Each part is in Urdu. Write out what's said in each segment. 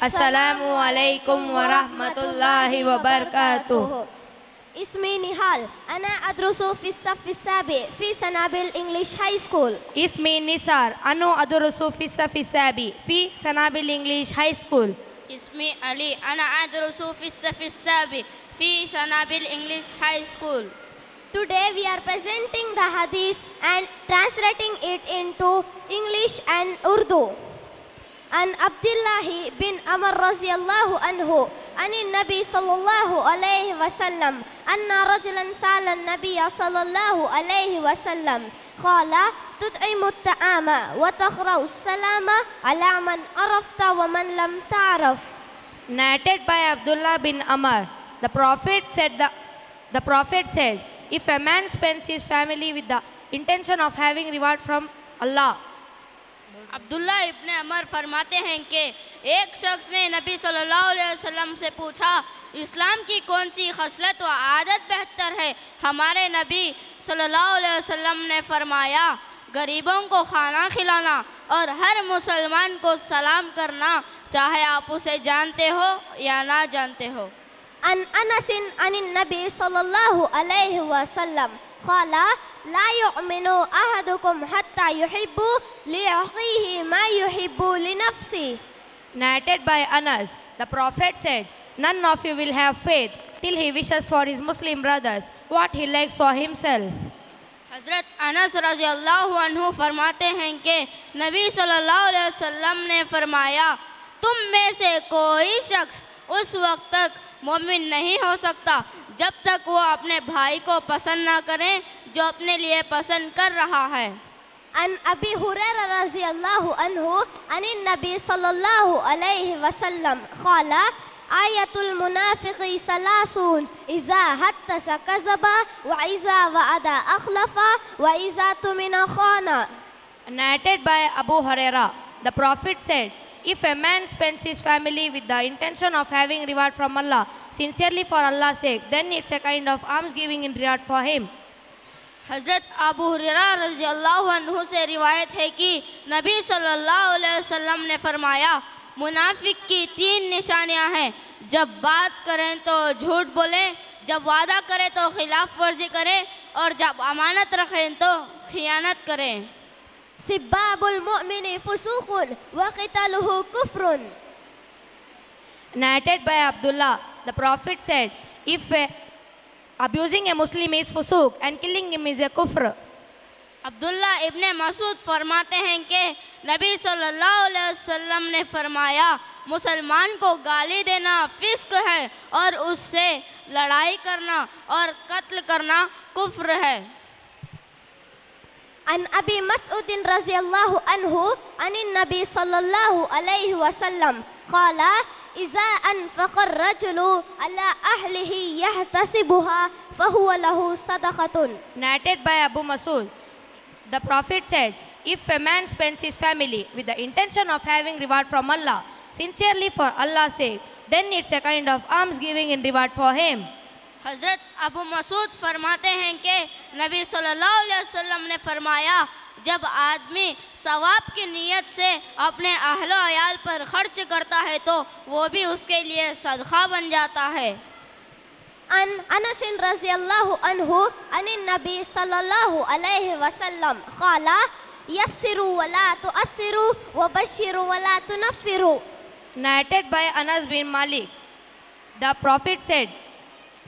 السلام عليكم ورحمة الله وبركاته اسمي نهال أنا أدرس في الصف السابع في سنابل إنجليش هاي سكول اسمي نسار أنا أدرس في الصف السابع في سنابل إنجليش هاي سكول اسمي علي أنا أدرس في الصف السابع في سنابل English high school Today we are presenting the hadith and translating it into English and Urdu. عن عبد الله بن عمر رضي الله عنه عن النبي صلى الله عليه وسلم أن رجلا سأل النبي صلى الله عليه وسلم قال تطعم الطعام وتقرأ السلام على من عرفت ومن لم تعرف narrated by Abdullah bin Amr the prophet said the, the prophet said if a man spends his family with the intention of having reward from Allah عبداللہ ابن عمر فرماتے ہیں کہ ایک شخص نے نبی صلی اللہ علیہ وسلم سے پوچھا اسلام کی کون سی خصلت و عادت بہتر ہے ہمارے نبی صلی اللہ علیہ وسلم نے فرمایا غریبوں کو کھانا کھلانا اور ہر مسلمان کو سلام کرنا چاہے آپ اسے جانتے ہو یا نہ جانتے ہو عن انس عن النبي صلى الله عليه وسلم قال لا يؤمن احدكم حتى يحب لاخيه ما يحب لنفسه narrated by anas the prophet said none of you will have faith till he wishes for his muslim brothers what he likes for himself حضرت انس رضی اللہ عنہ فرماتے ہیں کہ نبی صلی اللہ علیہ وسلم نے فرمایا تم میں سے کوئی شخص اس وقت تک مومن نہیں ہو سکتا جب تک وہ اپنے بھائی کو پسند نہ کریں جو اپنے لئے پسند کر رہا ہے ان ابی حریر رضی اللہ عنہ ان النبی صلی اللہ علیہ وسلم خالا آیت المنافق سلاسون اذا حد تسا کذبا و ازا و اخلفا و ازا تمنا خانا narrated by Abu Hurairah The Prophet said, If a man spends his family with the intention of having reward from Allah, sincerely for Allah's sake, then it's a kind of alms giving in reward for him. حضرت ابو حریرہ رضی اللہ عنہ سے روایت ہے کہ نبی صلی اللہ علیہ وسلم نے فرمایا منافق کی تین نشانیاں ہیں جب بات کریں تو جھوٹ بولیں جب وعدہ کریں تو خلاف ورزی کریں اور جب امانت رکھیں تو خیانت کریں سباب المؤمن كفر Narrated by Abdullah, the Prophet said, if abusing a a Muslim is is and killing him عبداللہ ابن مسعود فرماتے ہیں کہ نبی صلی اللہ علیہ وسلم نے فرمایا مسلمان کو گالی دینا فسق ہے اور اس سے لڑائی کرنا اور قتل کرنا کفر ہے عن أبي مسعود رضي الله عنه عن النبي صلى الله عليه وسلم قال إذا أنفق الرجل على أهله يحتسبها فهو له صدقة Narrated by Abu Masud, the Prophet said, If a man spends his family with the intention of having reward from Allah, sincerely for Allah's sake, then it's a kind of alms giving in reward for him. حضرت ابو مسعود فرماتے ہیں کہ نبی صلی اللہ علیہ وسلم نے فرمایا جب آدمی ثواب کی نیت سے اپنے اہل و عیال پر خرچ کرتا ہے تو وہ بھی اس کے لئے صدقہ بن جاتا ہے ان انس رضی اللہ عنہ ان النبی صلی اللہ علیہ وسلم خالا یسرو ولا تؤسرو وبشرو ولا تنفرو narrated by Anas bin Malik the prophet said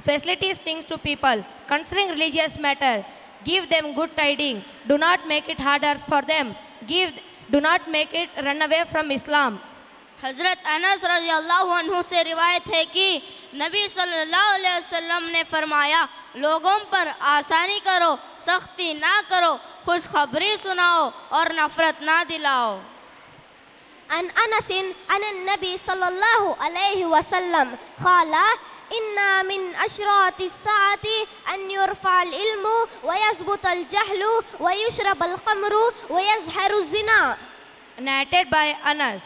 facilities things to people concerning religious matter give them good tidings do not make it harder for them give do not make it run away from Islam حضرت انس رضی اللہ عنہ سے روایت ہے کہ نبی صلی اللہ علیہ وسلم نے فرمایا لوگوں پر آسانی کرو سختی نہ کرو خوشخبری سناؤ اور نفرت نہ دلاؤ عن أنس عن النبي صلى الله عليه وسلم قال إن من أشراط الساعة أن يرفع العلم ويزبط الجهل ويشرب القمر ويزهر الزنا Narrated by Anas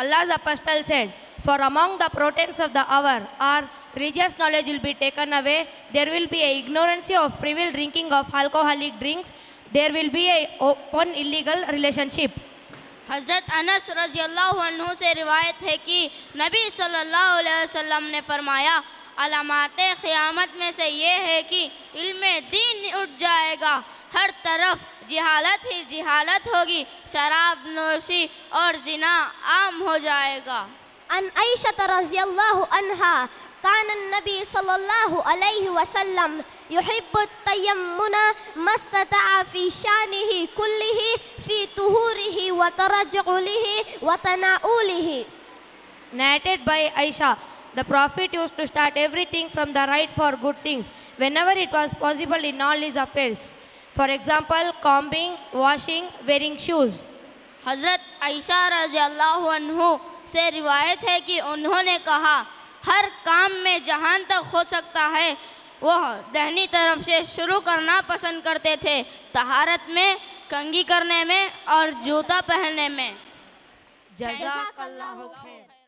Allah's apostle said For among the protents of the hour are religious knowledge will be taken away, there will be an ignorance of privil drinking of alcoholic drinks, there will be a open illegal relationship. حضرت انس رضی اللہ عنہ سے روایت ہے کہ نبی صلی اللہ علیہ وسلم نے فرمایا علامات قیامت میں سے یہ ہے کہ علم دین اٹھ جائے گا ہر طرف جہالت ہی جہالت ہوگی شراب نوشی اور زنا عام ہو جائے گا عن عائشة رضي الله عنها كان النبي صلى الله عليه وسلم يحب التيمنا ما استطاع في شأنه كله في طهوره وترجعله وتناوله Narrated by Aisha, the Prophet used to start everything from the right for good things, whenever it was possible in all his affairs. For example, combing, washing, wearing shoes. Hazrat Aisha الله anhu سے روایت ہے کہ انہوں نے کہا ہر کام میں جہان تک ہو سکتا ہے وہ دہنی طرف سے شروع کرنا پسند کرتے تھے طہارت میں کنگی کرنے میں اور جوتا پہننے میں جزاک اللہ خیر